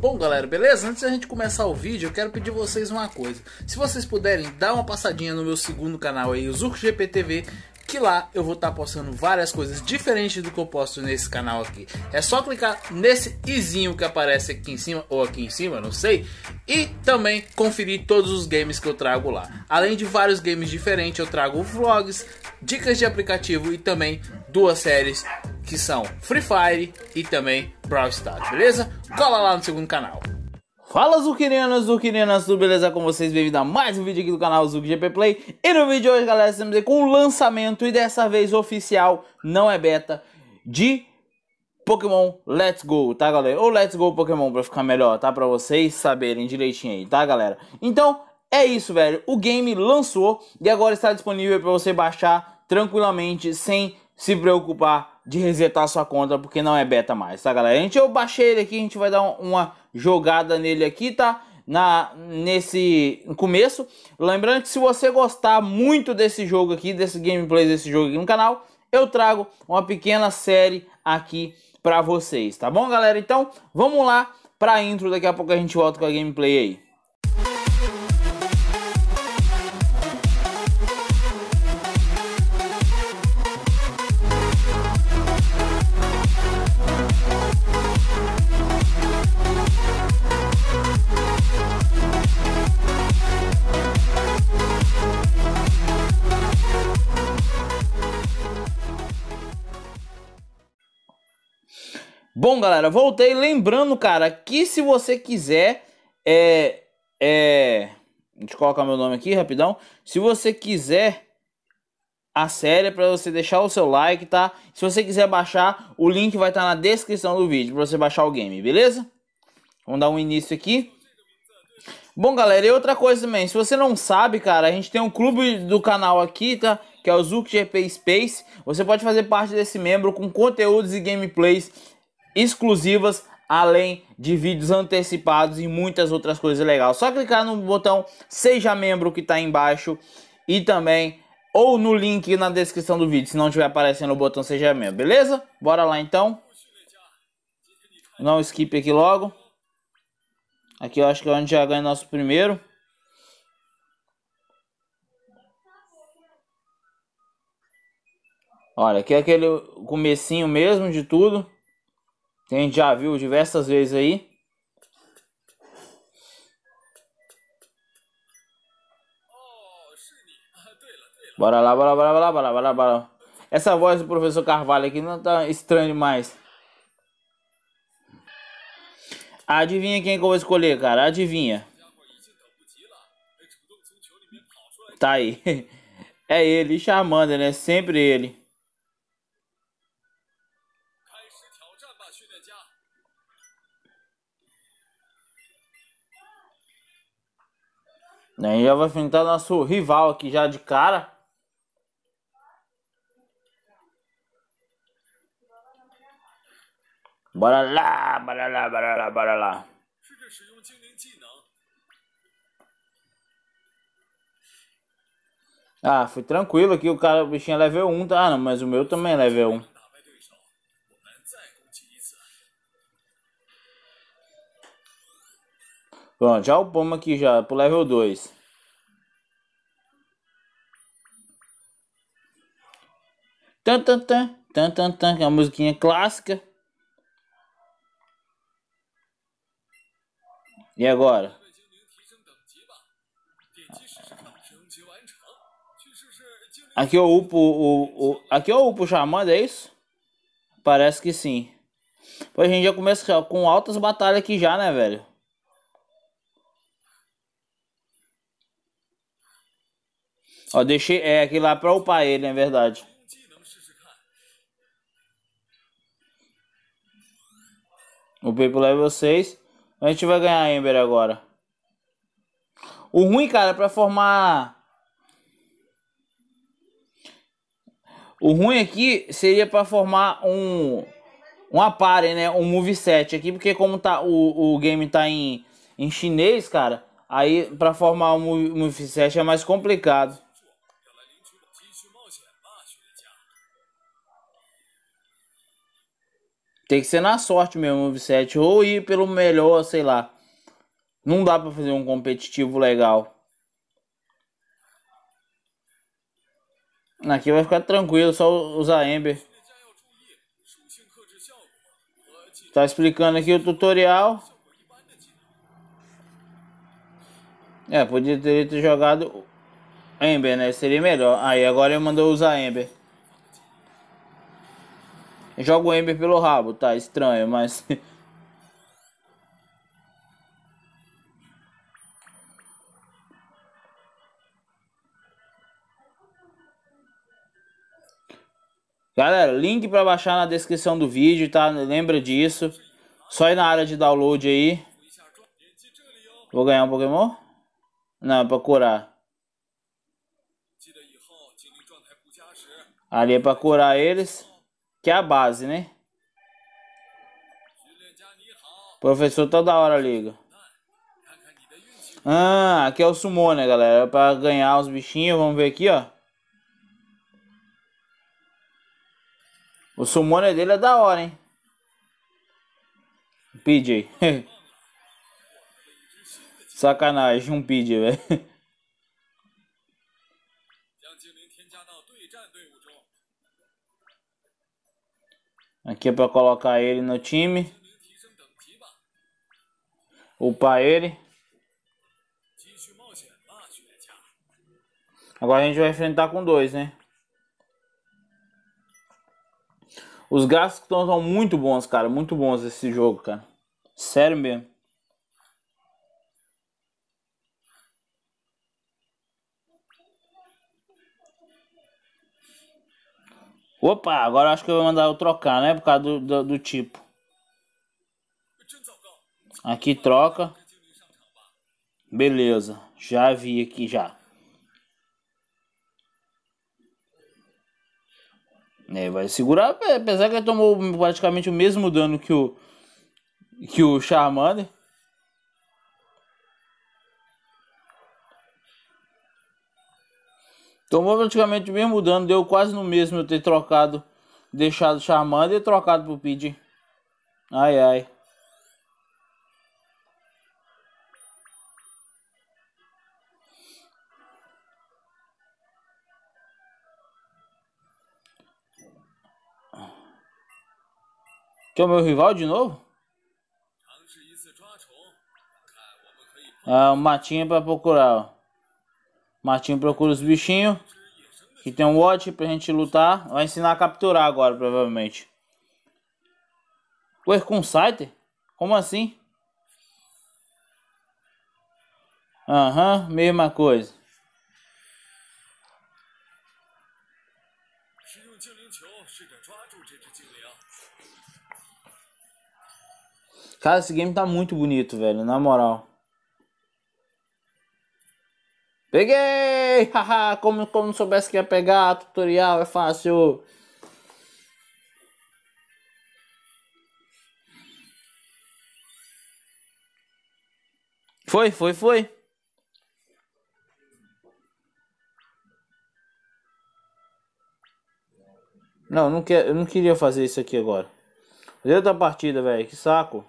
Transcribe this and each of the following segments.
Bom, galera, beleza? Antes da gente começar o vídeo, eu quero pedir vocês uma coisa. Se vocês puderem, dar uma passadinha no meu segundo canal aí, o Zurk GPTV, que lá eu vou estar tá postando várias coisas diferentes do que eu posto nesse canal aqui. É só clicar nesse izinho que aparece aqui em cima ou aqui em cima, não sei, e também conferir todos os games que eu trago lá. Além de vários games diferentes, eu trago vlogs, dicas de aplicativo e também duas séries que são Free Fire e também Brawl Stars, beleza? Cola lá no segundo canal. Fala Zuquirianos, Zuquirianas, tudo beleza com vocês? Bem-vindo a mais um vídeo aqui do canal Zuc GP Play. E no vídeo de hoje, galera, estamos aqui com o um lançamento, e dessa vez oficial, não é beta, de Pokémon Let's Go, tá galera? Ou Let's Go Pokémon pra ficar melhor, tá? Pra vocês saberem direitinho aí, tá galera? Então, é isso, velho. O game lançou e agora está disponível para você baixar tranquilamente, sem se preocupar de resetar sua conta porque não é beta mais, tá galera? A gente, eu baixei ele aqui, a gente vai dar uma jogada nele aqui, tá? Na, nesse começo. Lembrando que se você gostar muito desse jogo aqui, desse gameplay desse jogo aqui no canal, eu trago uma pequena série aqui pra vocês, tá bom galera? Então vamos lá pra intro, daqui a pouco a gente volta com a gameplay aí. Bom, galera, voltei. Lembrando, cara, que se você quiser, é, é... Deixa eu colocar meu nome aqui rapidão. Se você quiser a série, para você deixar o seu like, tá? Se você quiser baixar, o link vai estar tá na descrição do vídeo para você baixar o game, beleza? Vamos dar um início aqui. Bom, galera, e outra coisa também, se você não sabe, cara, a gente tem um clube do canal aqui, tá? Que é o Zuc GP Space. Você pode fazer parte desse membro com conteúdos e gameplays exclusivas, além de vídeos antecipados e muitas outras coisas legais. Só clicar no botão seja membro que está embaixo e também ou no link na descrição do vídeo, se não estiver aparecendo o botão seja membro, beleza? Bora lá então. Não skip aqui logo. Aqui eu acho que a gente já ganha nosso primeiro. Olha, aqui é aquele comecinho mesmo de tudo tem a gente já viu diversas vezes aí. Bora lá, bora, bora, bora, bora, bora, bora. Essa voz do professor Carvalho aqui não tá estranha demais. Adivinha quem que eu vou escolher, cara? Adivinha. Tá aí. É ele, chamando né? Sempre ele. Né? E ela vai enfrentar é nosso rival aqui já de cara. Bora lá, bora lá, bora lá, bora lá. Ah, foi tranquilo aqui, o cara, o bichinho é level 1, tá? Ah, não, mas o meu também é level 1. Pronto, já upamos aqui já pro level 2. Tan tan tan, tan tan tan, que é uma musiquinha clássica. E agora? Aqui eu é upo o, o aqui eu é upo o chamando, é isso? Parece que sim. Pois a gente já começa com altas batalhas aqui já, né, velho? Ó, deixei é aqui lá pra upar ele, é verdade. o pipo level 6. A gente vai ganhar a Ember agora. O ruim, cara, é pra formar... O ruim aqui seria pra formar um... um apare né? Um moveset aqui. Porque como tá, o, o game tá em, em chinês, cara... Aí pra formar um moveset é mais complicado. Tem que ser na sorte mesmo, V7 Ou ir pelo melhor, sei lá. Não dá para fazer um competitivo legal. Aqui vai ficar tranquilo, só usar Ember. Tá explicando aqui o tutorial. É, podia ter jogado Ember, né? Seria melhor. Aí agora eu mandou usar Ember. Joga o Ember pelo rabo, tá estranho, mas... Galera, link para baixar na descrição do vídeo, tá? Lembra disso. Só ir na área de download aí. Vou ganhar um Pokémon? Não, é pra curar. Ali é pra curar eles que é a base, né? O professor toda hora liga. Ah, aqui é o sumô, né, galera? Pra ganhar os bichinhos, vamos ver aqui, ó. O summoner né, dele é da hora, hein? PJ. Sacanagem, um PJ, velho. Aqui é para colocar ele no time. Upar ele. Agora a gente vai enfrentar com dois, né? Os gráficos estão muito bons, cara. Muito bons esse jogo, cara. Sério mesmo. Opa, agora acho que eu vou mandar eu trocar, né? Por causa do, do, do tipo. Aqui troca. Beleza, já vi aqui já. É, vai segurar, apesar que ele tomou praticamente o mesmo dano que o que o Charmander. Tomou então, praticamente o mesmo dano, deu quase no mesmo eu ter trocado, deixado chamando e trocado pro Pidgey. Ai, ai. Que é o meu rival de novo? Ah, um matinho é pra procurar, ó. Martinho procura os bichinhos. Que tem um watch pra gente lutar. Vai ensinar a capturar agora, provavelmente. Ué, com site? Como assim? Aham, uhum, mesma coisa. Cara, esse game tá muito bonito, velho, na moral. Peguei! Haha, como, como soubesse que ia pegar, tutorial é fácil. Foi, foi, foi. Não, não quer, eu não queria fazer isso aqui agora. Dentro da partida, velho, que saco.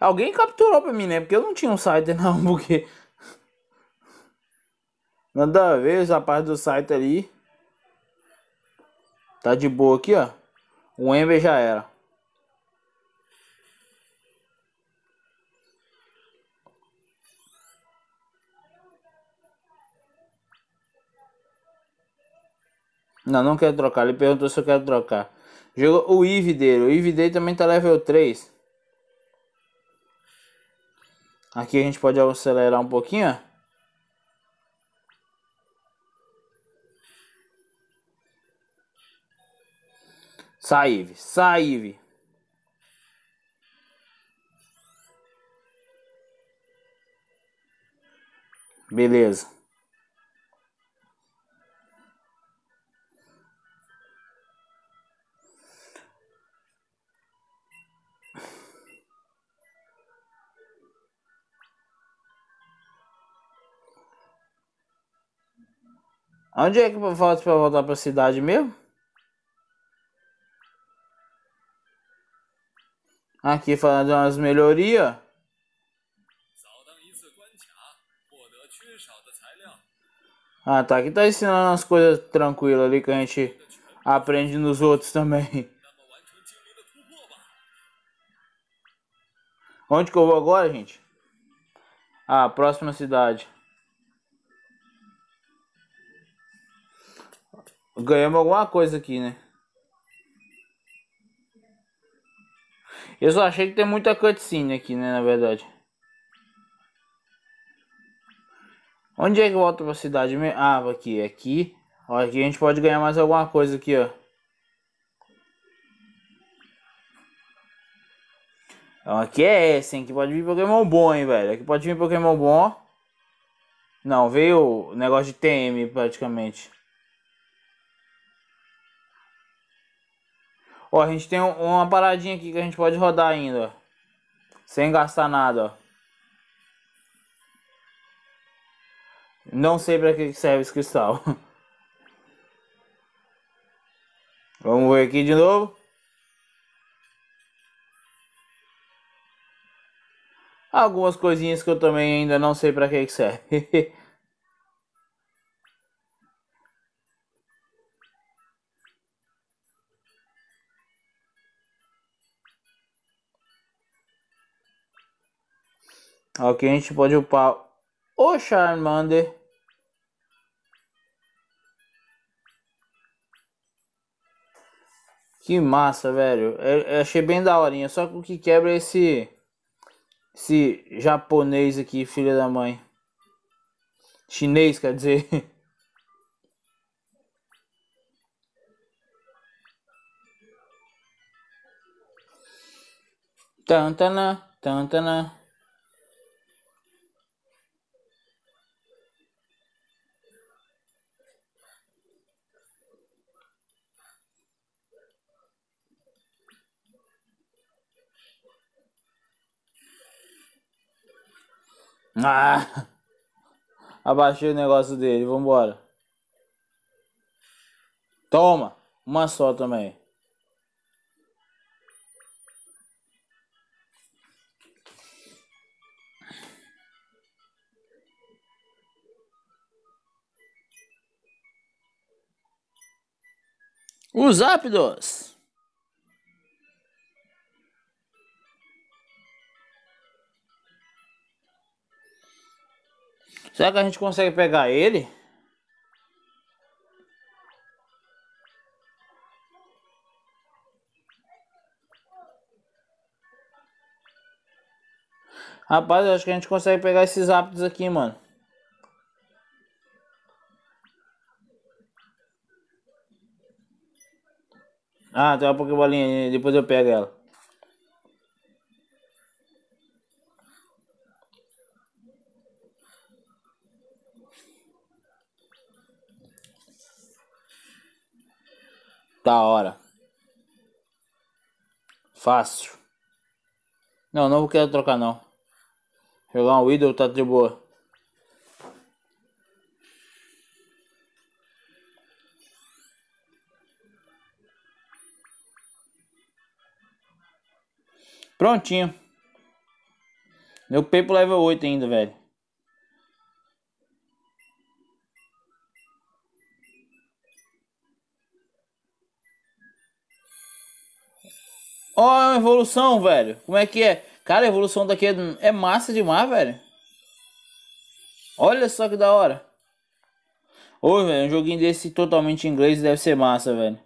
Alguém capturou pra mim, né? Porque eu não tinha um site não, porque... Nada a ver essa parte do site ali. Tá de boa aqui, ó. O Ember já era. Não, não quero trocar. Ele perguntou se eu quero trocar. Jogou o dele. O dele também tá level 3. Aqui a gente pode acelerar um pouquinho. Saíve, saíve. Beleza. Onde é que falta para voltar para a cidade mesmo? Aqui falando umas melhorias. Ah, tá. Aqui tá ensinando umas coisas tranquilas ali que a gente aprende nos outros também. Onde que eu vou agora, gente? Ah, próxima cidade. Ganhamos alguma coisa aqui, né? Eu só achei que tem muita cutscene aqui, né, na verdade. Onde é que volta pra cidade mesmo? Ah, aqui, aqui. Ó, aqui a gente pode ganhar mais alguma coisa aqui, ó. Então aqui é esse, hein? que pode vir Pokémon bom, hein, velho. Aqui pode vir Pokémon bom. Não, veio o negócio de TM, praticamente. Ó, a gente tem uma paradinha aqui que a gente pode rodar ainda, ó. Sem gastar nada, ó. Não sei para que serve esse cristal. Vamos ver aqui de novo. Algumas coisinhas que eu também ainda não sei para que serve. Ok, a gente pode upar o Charmander. Que massa, velho. Eu, é, eu é, achei bem da horinha. Só que o que quebra é esse... Esse japonês aqui, filha da mãe. Chinês, quer dizer... Tantana, tantana. Ah! Abaixei o negócio dele, vambora. Toma! Uma só também. Os ápidos! Será que a gente consegue pegar ele? Rapaz, eu acho que a gente consegue pegar esses hábitos aqui, mano. Ah, tem uma Pokébolinha, depois eu pego ela. Da hora. Fácil. Não, não quero trocar não. Jogar um ídolo tá de boa. Prontinho. Meu pay level 8 ainda, velho. Ó, é a evolução, velho. Como é que é? Cara, a evolução daqui é, é massa demais, velho. Olha só que da hora. Ô, velho, um joguinho desse totalmente em inglês deve ser massa, velho.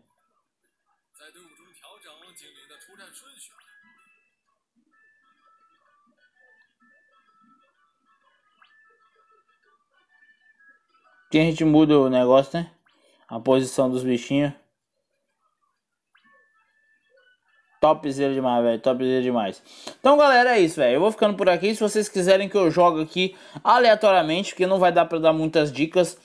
Aqui a gente muda o negócio, né? A posição dos bichinhos. Topzera demais, velho. Topzera demais. Então, galera, é isso, velho. Eu vou ficando por aqui. Se vocês quiserem que eu jogue aqui aleatoriamente, porque não vai dar pra dar muitas dicas.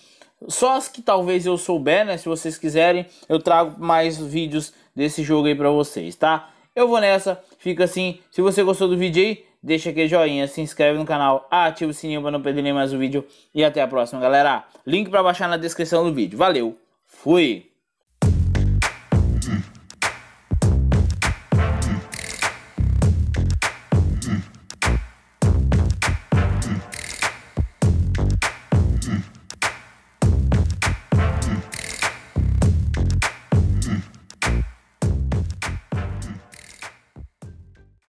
Só as que talvez eu souber, né? Se vocês quiserem, eu trago mais vídeos desse jogo aí pra vocês, tá? Eu vou nessa. Fica assim. Se você gostou do vídeo aí, deixa aquele joinha, se inscreve no canal, ativa o sininho pra não perder nem mais um vídeo. E até a próxima, galera. Link pra baixar na descrição do vídeo. Valeu. Fui.